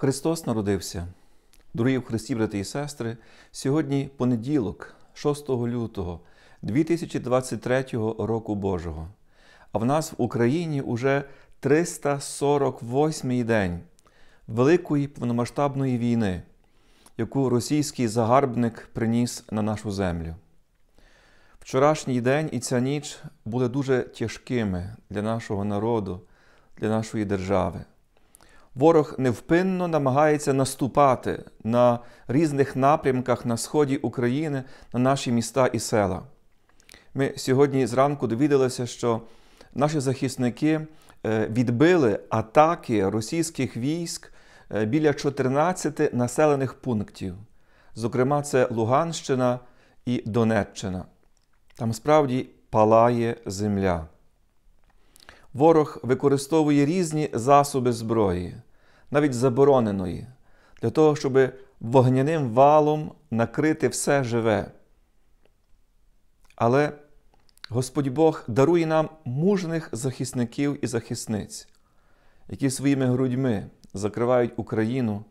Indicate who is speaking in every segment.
Speaker 1: Христос народився. Дорогі в Христі, брати і сестри, сьогодні понеділок, 6 лютого 2023 року Божого. А в нас в Україні уже 348-й день Великої повномасштабної війни, яку російський загарбник приніс на нашу землю. Вчорашній день і ця ніч були дуже тяжкими для нашого народу, для нашої держави. Ворог невпинно намагається наступати на різних напрямках на сході України, на наші міста і села. Ми сьогодні зранку довідалися, що наші захисники е, відбили атаки російських військ е, біля 14 населених пунктів. Зокрема, це Луганщина і Донеччина. Там справді палає земля ворог використовує різні засоби зброї, навіть забороненої, для того, щоб вогняним валом накрити все живе. Але Господь Бог дарує нам мужних захисників і захисниць, які своїми грудьми закривають Україну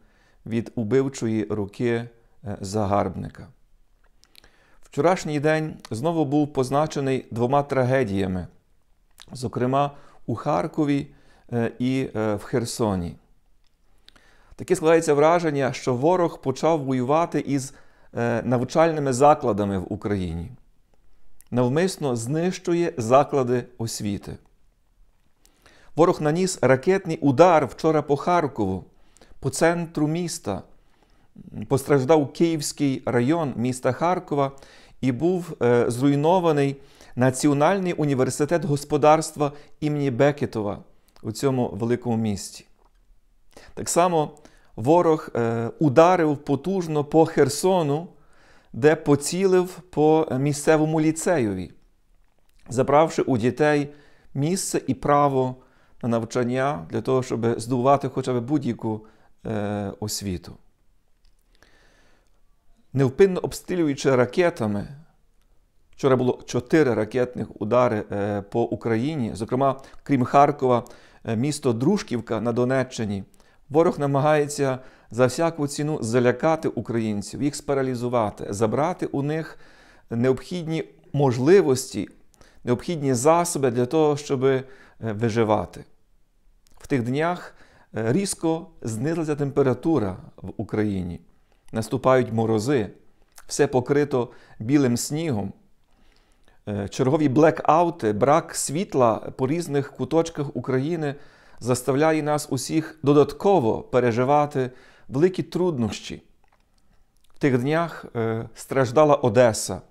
Speaker 1: від убивчої руки е, загарбника. Вчорашній день знову був позначений двома трагедіями, зокрема, у Харкові е, і е, в Херсоні. Таке складається враження, що ворог почав воювати із е, навчальними закладами в Україні, навмисно знищує заклади освіти. Ворог наніс ракетний удар вчора по Харкову, по центру міста. Постраждав Київський район міста Харкова і був зруйнований Національний університет господарства імені Бекетова у цьому великому місті. Так само ворог е, ударив потужно по Херсону, де поцілив по місцевому ліцеєві, забравши у дітей місце і право на навчання для того, щоб здобувати хоча б будь-яку е, освіту. Невпинно обстрілюючи ракетами. Вчора було чотири ракетних удари е, по Україні, зокрема, крім Харкова, е, місто Дружківка на Донеччині. Ворог намагається за всяку ціну залякати українців, їх спаралізувати, забрати у них необхідні можливості, необхідні засоби для того, щоб е, виживати. В тих днях різко знизилася температура в Україні, наступають морози, все покрито білим снігом. Е, чергові блекаути, брак світла по різних куточках України заставляє нас усіх додатково переживати великі труднощі. В тих днях е, страждала Одеса,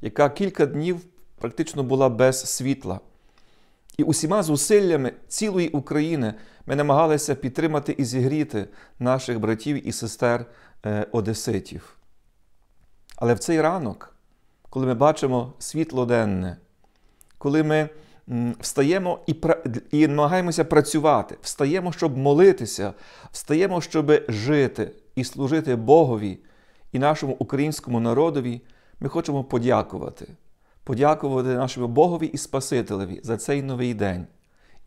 Speaker 1: яка кілька днів практично була без світла. І усіма зусиллями цілої України ми намагалися підтримати і зігріти наших братів і сестер е, Одеситів. Але в цей ранок коли ми бачимо світло денне, коли ми встаємо і і намагаємося працювати, встаємо, щоб молитися, встаємо, щоб жити і служити Богові і нашому українському народові, ми хочемо подякувати, подякувати нашому Богові і Спасителеві за цей новий день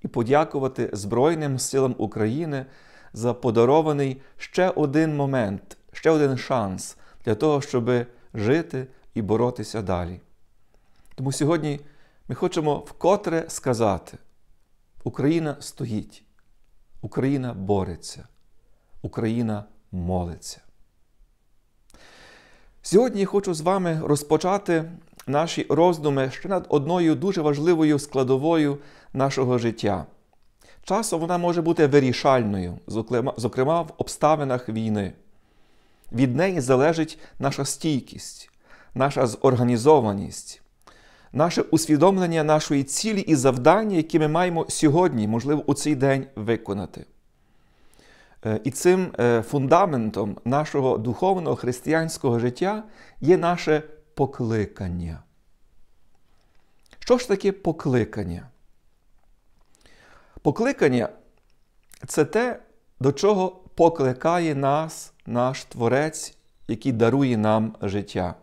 Speaker 1: і подякувати Збройним силам України за подарований ще один момент, ще один шанс для того, щоб жити і боротися далі. Тому сьогодні ми хочемо вкотре сказати: Україна стоїть, Україна бореться, Україна молиться. Сьогодні я хочу з вами розпочати наші роздуми ще над одною дуже важливою складовою нашого життя. Часом вона може бути вирішальною, зокрема в обставинах війни. Від неї залежить наша стійкість, наша зорганізованість, наше усвідомлення нашої цілі і завдання, які ми маємо сьогодні, можливо, у цей день виконати. Е, і цим е, фундаментом нашого духовного християнського життя є наше покликання. Що ж таке покликання? Покликання це те, до чого покликає нас наш Творець, який дарує нам життя.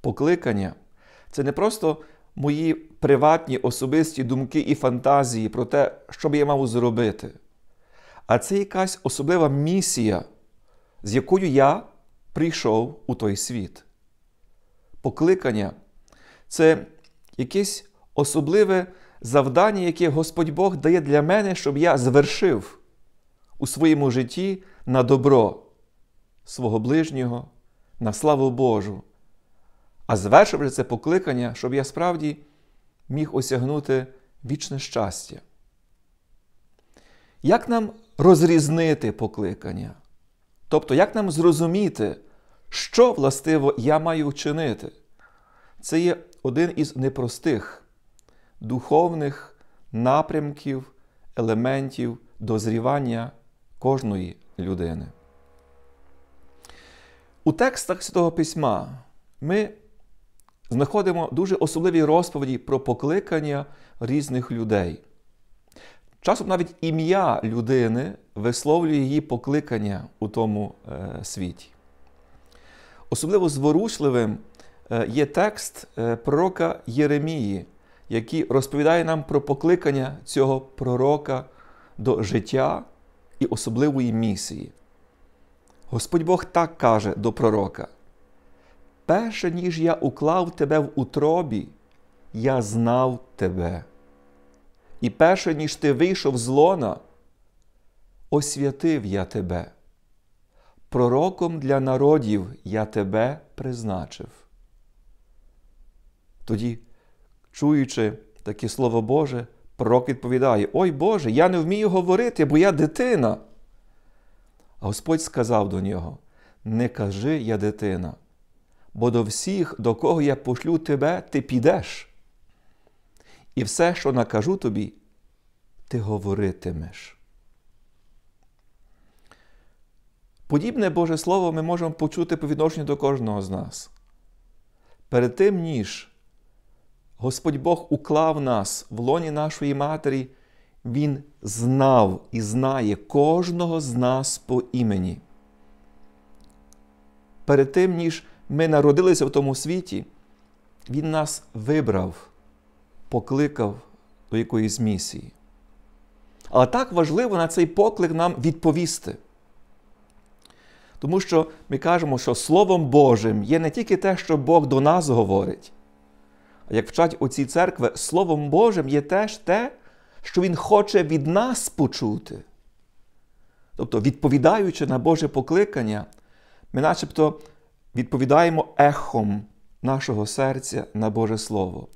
Speaker 1: Покликання це не просто мої приватні особисті думки і фантазії про те, що б я мав зробити, а це якась особлива місія, з якою я прийшов у той світ. Покликання це якесь особливе завдання, яке Господь Бог дає для мене, щоб я звершив у своєму житті на добро свого ближнього, на славу Божу а звершивши це покликання, щоб я справді міг осягнути вічне щастя. Як нам розрізнити покликання? Тобто, як нам зрозуміти, що властиво я маю чинити? Це є один із непростих духовних напрямків, елементів дозрівання кожної людини. У текстах Святого Письма ми знаходимо дуже особливі розповіді про покликання різних людей. Часом навіть ім'я людини висловлює її покликання у тому е, світі. Особливо зворушливим е, є текст е, пророка Єремії, який розповідає нам про покликання цього пророка до життя і особливої місії. Господь Бог так каже до пророка: перше ніж я уклав тебе в утробі, я знав тебе. І перше ніж ти вийшов з лона, освятив я тебе. Пророком для народів я тебе призначив. Тоді, чуючи таке слово Боже, пророк відповідає: Ой Боже, я не вмію говорити, бо я дитина. А Господь сказав до нього: Не кажи я дитина, бо до всіх, до кого я пошлю тебе, ти підеш. І все, що накажу тобі, ти говоритимеш. Подібне Боже Слово ми можемо почути по відношенню до кожного з нас. Перед тим, ніж Господь Бог уклав нас в лоні нашої Матері, Він знав і знає кожного з нас по імені. Перед тим, ніж ми народилися в тому світі, Він нас вибрав, покликав до якоїсь місії. Але так важливо на цей поклик нам відповісти. Тому що ми кажемо, що Словом Божим є не тільки те, що Бог до нас говорить, а як вчать у цій церкви, Словом Божим є теж те, що Він хоче від нас почути. Тобто, відповідаючи на Боже покликання, ми начебто відповідаємо ехом нашого серця на Боже Слово.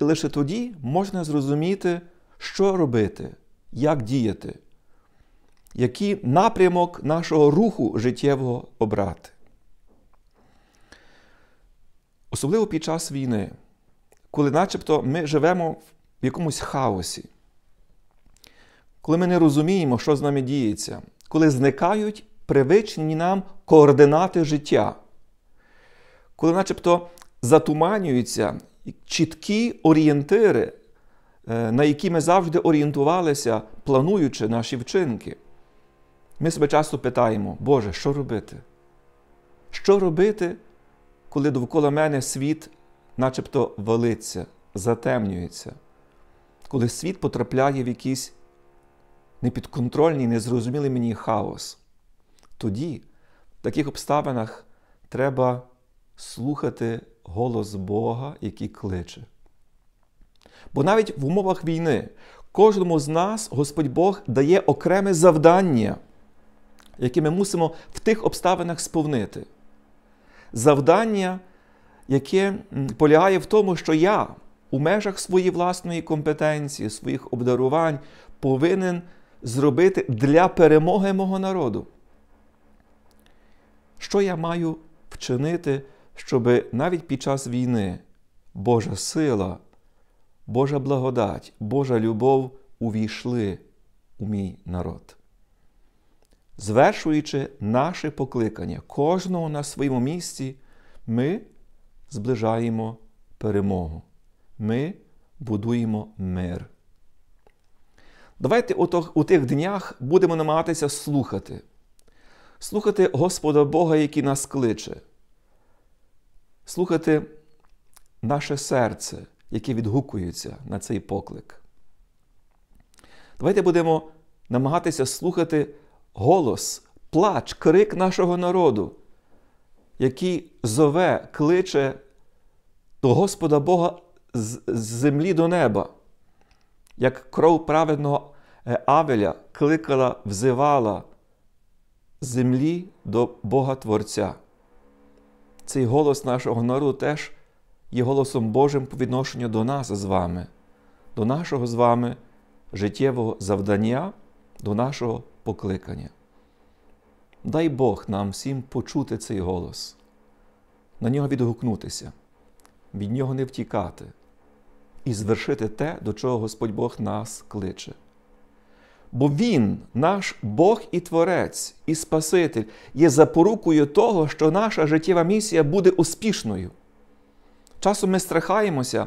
Speaker 1: І лише тоді можна зрозуміти, що робити, як діяти, який напрямок нашого руху життєвого обрати. Особливо під час війни, коли начебто ми живемо в якомусь хаосі, коли ми не розуміємо, що з нами діється, коли зникають привичні нам координати життя коли начебто затуманюються чіткі орієнтири, е, на які ми завжди орієнтувалися, плануючи наші вчинки. Ми себе часто питаємо, Боже, що робити? Що робити, коли довкола мене світ начебто валиться, затемнюється, коли світ потрапляє в якийсь непідконтрольний, незрозумілий мені хаос? Тоді, в таких обставинах, треба слухати голос Бога, який кличе. Бо навіть в умовах війни кожному з нас Господь Бог дає окреме завдання, яке ми мусимо в тих обставинах сповнити. Завдання, яке полягає в тому, що я у межах своєї власної компетенції, своїх обдарувань повинен зробити для перемоги мого народу. Що я маю вчинити щоб навіть під час війни Божа сила, Божа благодать, Божа любов увійшли у мій народ. Звершуючи наше покликання кожного на своєму місці, ми зближаємо перемогу, ми будуємо мир. Давайте у тих днях будемо намагатися слухати, слухати Господа Бога, який нас кличе, слухати наше серце, яке відгукується на цей поклик. Давайте будемо намагатися слухати голос, плач, крик нашого народу, який зове, кличе до Господа Бога з землі до неба, як кров праведного е, Авеля кликала, взивала землі до Бога Творця цей голос нашого народу теж є голосом Божим по відношенню до нас з вами, до нашого з вами життєвого завдання, до нашого покликання. Дай Бог нам всім почути цей голос, на нього відгукнутися, від нього не втікати і звершити те, до чого Господь Бог нас кличе. Бо Він, наш Бог і Творець, і Спаситель, є запорукою того, що наша життєва місія буде успішною. Часом ми страхаємося,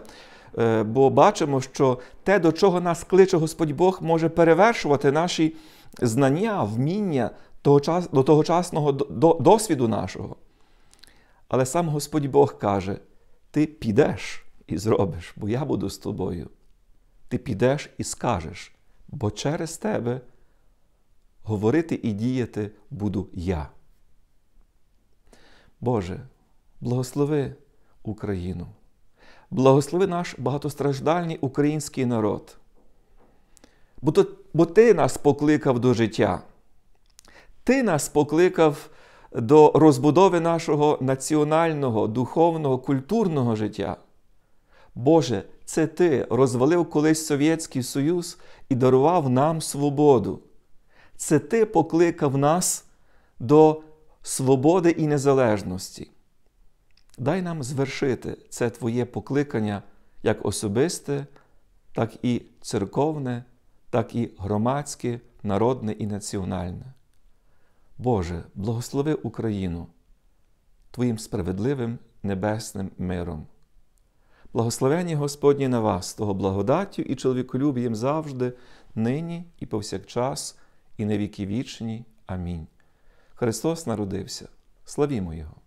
Speaker 1: е, бо бачимо, що те, до чого нас кличе Господь Бог, може перевершувати наші знання, вміння до тогочасного досвіду нашого. Але сам Господь Бог каже: ти підеш і зробиш, бо я буду з тобою. Ти підеш і скажеш бо через тебе говорити і діяти буду я. Боже, благослови Україну, благослови наш багатостраждальний український народ. Бо, то, бо Ти нас покликав до життя, Ти нас покликав до розбудови нашого національного, духовного, культурного життя. Боже, це Ти розвалив колись Совєтський Союз і дарував нам свободу. Це Ти покликав нас до свободи і незалежності. Дай нам звершити це Твоє покликання як особисте, так і церковне, так і громадське, народне і національне. Боже, благослови Україну Твоїм справедливим небесним миром. Благословені Господні на вас, того благодаттю і чоловіколюб'ям завжди, нині і повсякчас, і на віки вічні. Амінь. Христос народився. Славімо Його!